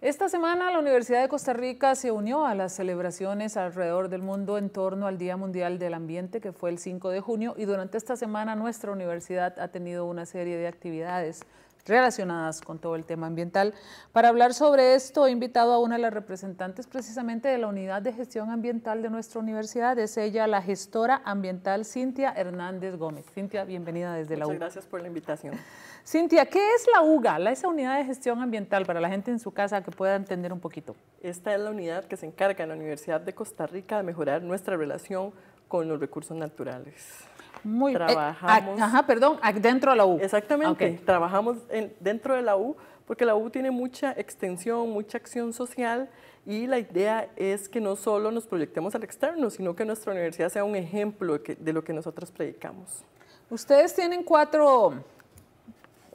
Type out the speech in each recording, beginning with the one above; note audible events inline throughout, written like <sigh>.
Esta semana la Universidad de Costa Rica se unió a las celebraciones alrededor del mundo en torno al Día Mundial del Ambiente, que fue el 5 de junio, y durante esta semana nuestra universidad ha tenido una serie de actividades relacionadas con todo el tema ambiental. Para hablar sobre esto, he invitado a una de las representantes precisamente de la Unidad de Gestión Ambiental de nuestra universidad. Es ella, la gestora ambiental Cintia Hernández Gómez. Cintia, bienvenida desde la UGA. Muchas gracias por la invitación. Cintia, ¿qué es la UGA, la, esa unidad de gestión ambiental, para la gente en su casa que pueda entender un poquito? Esta es la unidad que se encarga en la Universidad de Costa Rica de mejorar nuestra relación con los recursos naturales. Muy trabajamos. Eh, ajá, perdón, dentro de la U. Exactamente, trabajamos dentro de la U porque la U tiene mucha extensión, mucha acción social y la idea es que no solo nos proyectemos al externo, sino que nuestra universidad sea un ejemplo de lo que nosotros predicamos. Ustedes tienen cuatro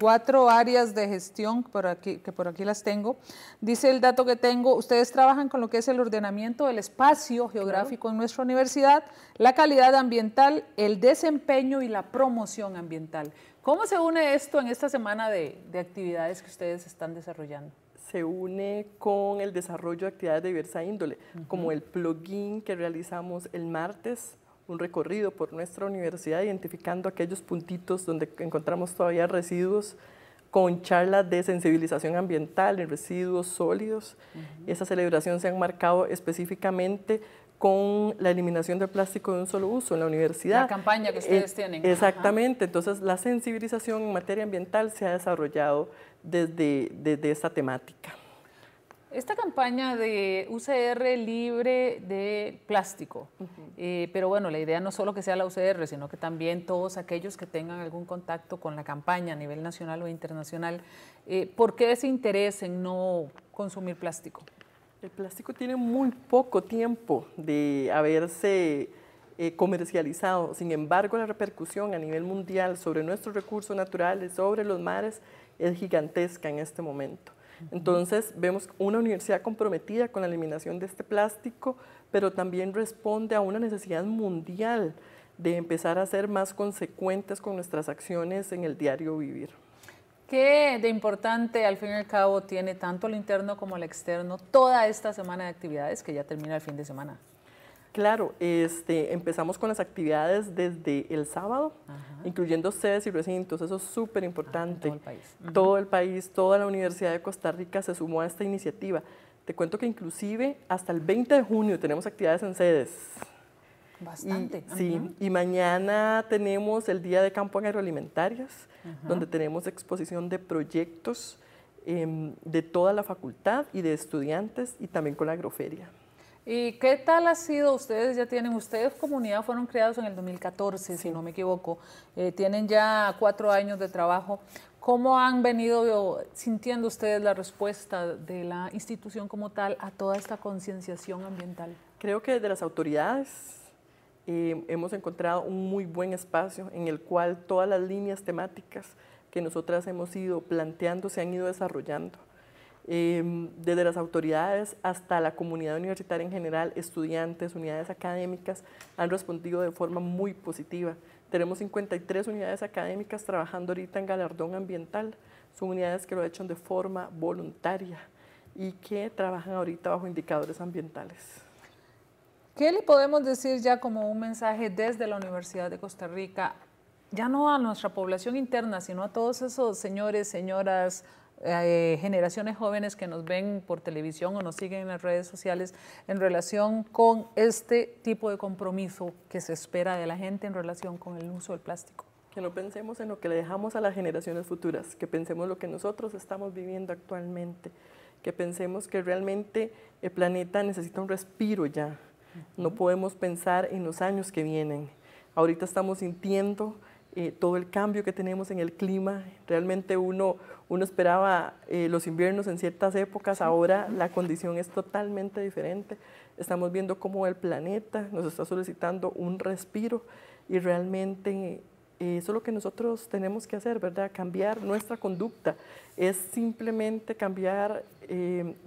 cuatro áreas de gestión, que por aquí las tengo, dice el dato que tengo, ustedes trabajan con lo que es el ordenamiento del espacio geográfico en nuestra universidad, la calidad ambiental, el desempeño y la promoción ambiental. ¿Cómo se une esto en esta semana de, actividades que ustedes están desarrollando? se une con el desarrollo de actividades de diversa índole, como el plugin que realizamos el martes un recorrido por nuestra universidad identificando aquellos puntitos donde encontramos todavía residuos con charlas de sensibilización ambiental en residuos sólidos. Esa celebración se ha marcado específicamente con la eliminación del plástico de un solo uso en la universidad. La campaña que ustedes eh, tienen. Exactamente, entonces la sensibilización en materia ambiental se ha desarrollado desde, desde esta temática. Esta campaña de UCR libre de plástico, eh, pero bueno, la idea no solo que sea la UCR, sino que también todos aquellos que tengan algún contacto con la campaña a nivel nacional o internacional, eh, ¿por qué ese interés en no consumir plástico? El plástico tiene muy poco tiempo de haberse eh, comercializado, sin embargo la repercusión a nivel mundial sobre nuestros recursos naturales, sobre los mares, es gigantesca en este momento. Entonces vemos una universidad comprometida con la eliminación de este plástico, pero también responde a una necesidad mundial de empezar a ser más consecuentes con nuestras acciones en el diario vivir. ¿Qué de importante al fin y al cabo tiene tanto el interno como el externo toda esta semana de actividades que ya termina el fin de semana? Claro, este, empezamos con las actividades desde el sábado, incluyendo sedes y recintos, eso es súper importante. todo el país. el país, toda la Universidad de Costa Rica se sumó a esta iniciativa. Te cuento que inclusive hasta el 20 de junio tenemos actividades en sedes. Bastante. Y, sí, y mañana tenemos el Día de Campo en Agroalimentarias, donde tenemos exposición de proyectos em, de toda la facultad y de estudiantes y también con la agroferia. ¿Y qué tal ha sido? Ustedes ya tienen, ustedes comunidad fueron creados en el 2014, si no me equivoco, eh, tienen ya cuatro años de trabajo. ¿Cómo han venido sintiendo ustedes la respuesta de la institución como tal a toda esta concienciación ambiental? Creo que desde las autoridades eh, hemos encontrado un muy buen espacio en el cual todas las líneas temáticas que nosotras hemos ido planteando se han ido desarrollando. Em, desde las autoridades hasta la comunidad universitaria en general, estudiantes, unidades académicas, han respondido de forma muy positiva. Tenemos 53 unidades académicas trabajando ahorita en galardón ambiental. Son unidades que lo han hecho de forma voluntaria y que trabajan ahorita bajo indicadores ambientales. ¿Qué le podemos decir ya como un mensaje desde la Universidad de Costa Rica, ya no a nuestra población interna, sino a todos esos señores, señoras, eh, generaciones jóvenes que nos ven por televisión o nos siguen en las redes sociales en relación con este tipo de compromiso que se espera de la gente en relación con el uso del plástico? Que no pensemos en lo que le dejamos a las generaciones futuras, que pensemos lo que nosotros estamos viviendo actualmente, que pensemos que realmente el planeta necesita un respiro ya. No podemos pensar en los años que vienen. Ahorita estamos sintiendo eh, todo el cambio que tenemos en el clima. Realmente uno, uno esperaba eh, los inviernos en ciertas épocas, ahora la condición es totalmente diferente. Estamos viendo cómo el planeta nos está solicitando un respiro y realmente eh, eso es lo que nosotros tenemos que hacer, ¿verdad? Cambiar nuestra conducta, es simplemente cambiar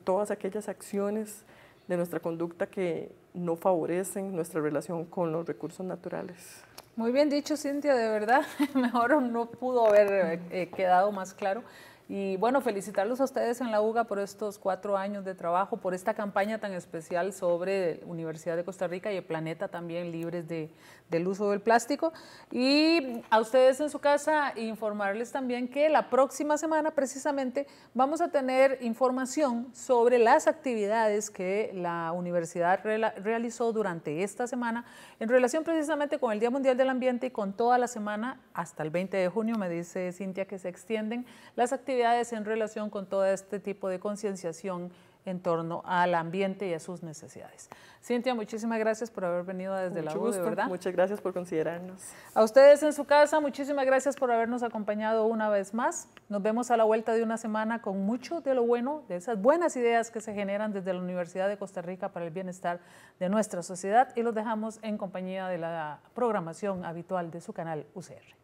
todas aquellas acciones de nuestra conducta que no favorecen nuestra relación con los recursos naturales. Muy bien dicho, Cintia, de verdad, <laughs> mejor no pudo haber eh, quedado más claro. Y bueno, felicitarlos a ustedes en la UGA por estos cuatro años de trabajo, por esta campaña tan especial sobre Universidad de Costa Rica y el planeta también libres de, del uso del plástico. Y a ustedes en su casa informarles también que la próxima semana precisamente vamos a tener información sobre las actividades que la universidad realizó durante esta semana en relación precisamente con el Día Mundial del Ambiente y con toda la semana hasta el 20 de junio, me dice Cintia, que se extienden las actividades en relación con todo este tipo de concienciación en torno al ambiente y a sus necesidades. Cintia, muchísimas gracias por haber venido desde la U, ¿verdad? Muchas gracias por considerarnos. A ustedes en su casa, muchísimas gracias por habernos acompañado una vez más. Nos vemos a la vuelta de una semana con mucho de lo bueno, de esas buenas ideas que se generan desde la Universidad de Costa Rica para el bienestar de nuestra sociedad y los dejamos en compañía de la programación habitual de su canal UCR.